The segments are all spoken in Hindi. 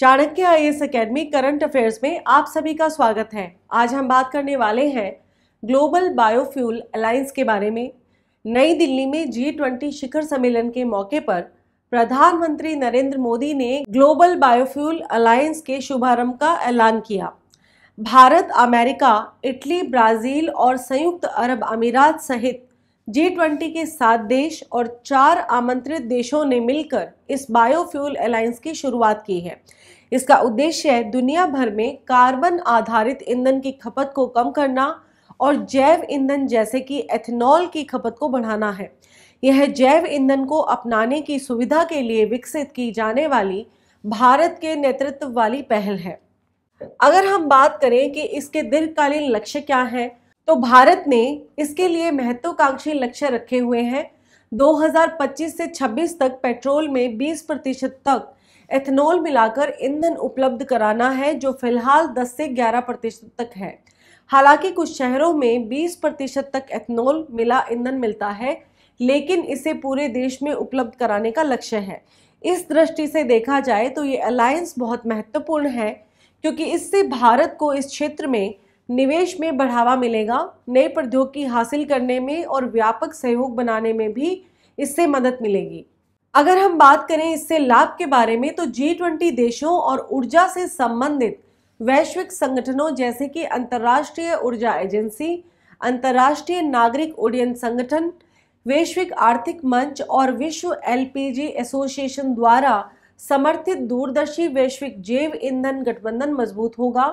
Chanakya I S academy current affairs में आप सभी का स्वागत है आज हम बात करने वाले हैं ग्लोबल बायोफ्यूल अलायंस के बारे में नई दिल्ली में जी ट्वेंटी शिखर सम्मेलन के मौके पर प्रधानमंत्री नरेंद्र मोदी ने ग्लोबल बायोफ्यूल अलायंस के शुभारंभ का ऐलान किया भारत अमेरिका इटली ब्राज़ील और संयुक्त अरब अमीरात सहित जी ट्वेंटी के सात देश और चार आमंत्रित देशों ने मिलकर इस बायोफ्यूल अलायंस की शुरुआत की है इसका उद्देश्य दुनिया भर में कार्बन आधारित ईंधन की खपत को कम करना और जैव ईंधन जैसे कि एथेनॉल की खपत को बढ़ाना है यह जैव ईंधन को अपनाने की सुविधा के लिए विकसित की जाने वाली भारत के नेतृत्व वाली पहल है अगर हम बात करें कि इसके दीर्घकालीन लक्ष्य क्या हैं तो भारत ने इसके लिए महत्वाकांक्षी लक्ष्य रखे हुए हैं 2025 से 26 तक पेट्रोल में 20 प्रतिशत तक एथेनॉल मिलाकर ईंधन उपलब्ध कराना है जो फिलहाल 10 से 11 प्रतिशत तक है हालांकि कुछ शहरों में 20 प्रतिशत तक एथेनॉल मिला ईंधन मिलता है लेकिन इसे पूरे देश में उपलब्ध कराने का लक्ष्य है इस दृष्टि से देखा जाए तो ये अलायंस बहुत महत्वपूर्ण है क्योंकि इससे भारत को इस क्षेत्र में निवेश में बढ़ावा मिलेगा नए प्रौद्योगिकी हासिल करने में और व्यापक सहयोग बनाने में भी इससे मदद मिलेगी अगर हम बात करें इससे लाभ के बारे में तो जी ट्वेंटी देशों और ऊर्जा से संबंधित वैश्विक संगठनों जैसे कि अंतर्राष्ट्रीय ऊर्जा एजेंसी अंतर्राष्ट्रीय नागरिक उड्डयन संगठन वैश्विक आर्थिक मंच और विश्व एलपीजी एसोसिएशन द्वारा समर्थित दूरदर्शी वैश्विक जैव ईंधन गठबंधन मजबूत होगा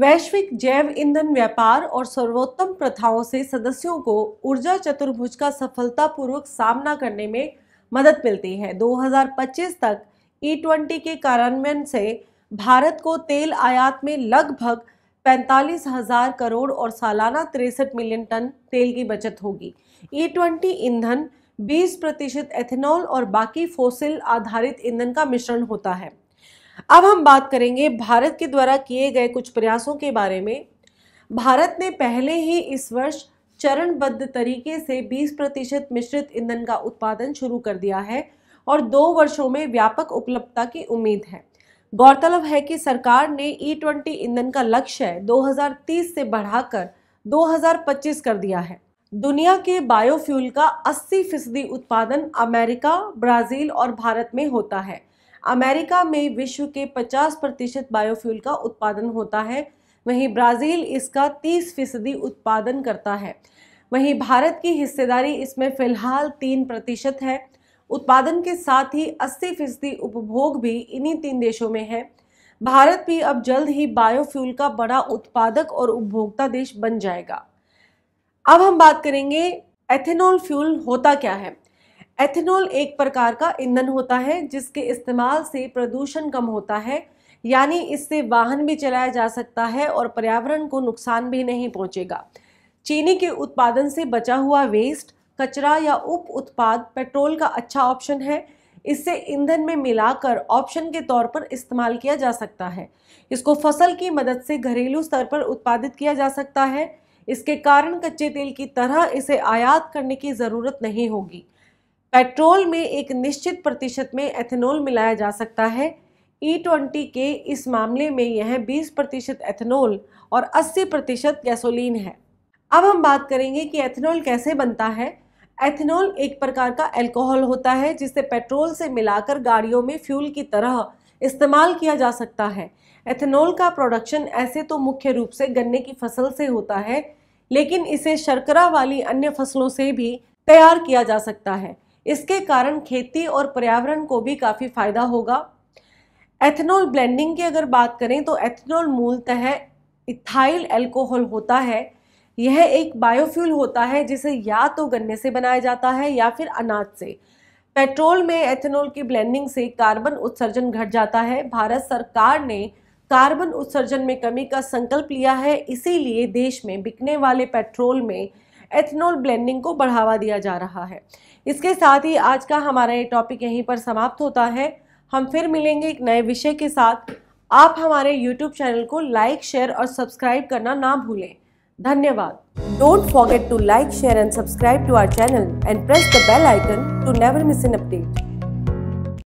वैश्विक जैव ईंधन व्यापार और सर्वोत्तम प्रथाओं से सदस्यों को ऊर्जा चतुर्भुज का सफलतापूर्वक सामना करने में मदद मिलती है 2025 तक ई e ट्वेंटी के कार्यान्वयन से भारत को तेल आयात में लगभग पैंतालीस हजार करोड़ और सालाना तिरसठ मिलियन टन तेल की बचत होगी ई e ट्वेंटी ईंधन 20 प्रतिशत एथेनॉल और बाकी फोसिल आधारित ईंधन का मिश्रण होता है अब हम बात करेंगे भारत के द्वारा किए गए कुछ प्रयासों के बारे में भारत ने पहले ही इस वर्ष चरणबद्ध तरीके से 20 प्रतिशत मिश्रित ईंधन का उत्पादन शुरू कर दिया है और दो वर्षों में व्यापक उपलब्धता की उम्मीद है गौरतलब है कि सरकार ने ई e ट्वेंटी ईंधन का लक्ष्य 2030 से बढ़ाकर 2025 कर दिया है दुनिया के बायोफ्यूल का 80 फीसदी उत्पादन अमेरिका ब्राज़ील और भारत में होता है अमेरिका में विश्व के 50 प्रतिशत बायोफ्यूल का उत्पादन होता है वहीं ब्राज़ील इसका 30 फीसदी उत्पादन करता है वहीं भारत की हिस्सेदारी इसमें फ़िलहाल तीन प्रतिशत है उत्पादन के साथ ही 80 फीसदी उपभोग भी इन्हीं तीन देशों में है भारत भी अब जल्द ही बायोफ्यूल का बड़ा उत्पादक और उपभोक्ता देश बन जाएगा अब हम बात करेंगे एथेनॉल फ्यूल होता क्या है एथेनॉल एक प्रकार का ईंधन होता है जिसके इस्तेमाल से प्रदूषण कम होता है यानी इससे वाहन भी चलाया जा सकता है और पर्यावरण को नुकसान भी नहीं पहुंचेगा चीनी के उत्पादन से बचा हुआ वेस्ट कचरा या उप उत्पाद पेट्रोल का अच्छा ऑप्शन है इससे ईंधन में मिलाकर ऑप्शन के तौर पर इस्तेमाल किया जा सकता है इसको फसल की मदद से घरेलू स्तर पर उत्पादित किया जा सकता है इसके कारण कच्चे तेल की तरह इसे आयात करने की ज़रूरत नहीं होगी पेट्रोल में एक निश्चित प्रतिशत में एथेनॉल मिलाया जा सकता है ई e ट्वेंटी के इस मामले में यह 20 प्रतिशत एथेनॉल और 80 प्रतिशत गैसोलीन है अब हम बात करेंगे कि एथेनॉल कैसे बनता है एथेनॉल एक प्रकार का अल्कोहल होता है जिसे पेट्रोल से मिलाकर गाड़ियों में फ्यूल की तरह इस्तेमाल किया जा सकता है एथेनॉल का प्रोडक्शन ऐसे तो मुख्य रूप से गन्ने की फसल से होता है लेकिन इसे शर्करा वाली अन्य फसलों से भी तैयार किया जा सकता है इसके कारण खेती और पर्यावरण को भी काफ़ी फ़ायदा होगा एथेनॉल ब्लेंडिंग की अगर बात करें तो एथेनॉल मूलतः इथाइल एल्कोहल होता है यह एक बायोफ्यूल होता है जिसे या तो गन्ने से बनाया जाता है या फिर अनाज से पेट्रोल में एथेनॉल की ब्लेंडिंग से कार्बन उत्सर्जन घट जाता है भारत सरकार ने कार्बन उत्सर्जन में कमी का संकल्प लिया है इसीलिए देश में बिकने वाले पेट्रोल में एथेनॉल ब्लेंडिंग को बढ़ावा दिया जा रहा है इसके साथ ही आज का हमारा ये टॉपिक यहीं पर समाप्त होता है हम फिर मिलेंगे एक नए विषय के साथ आप हमारे YouTube चैनल को लाइक शेयर और सब्सक्राइब करना ना भूलें धन्यवाद don't forget to like share and subscribe to our channel and press the bell icon to never miss an update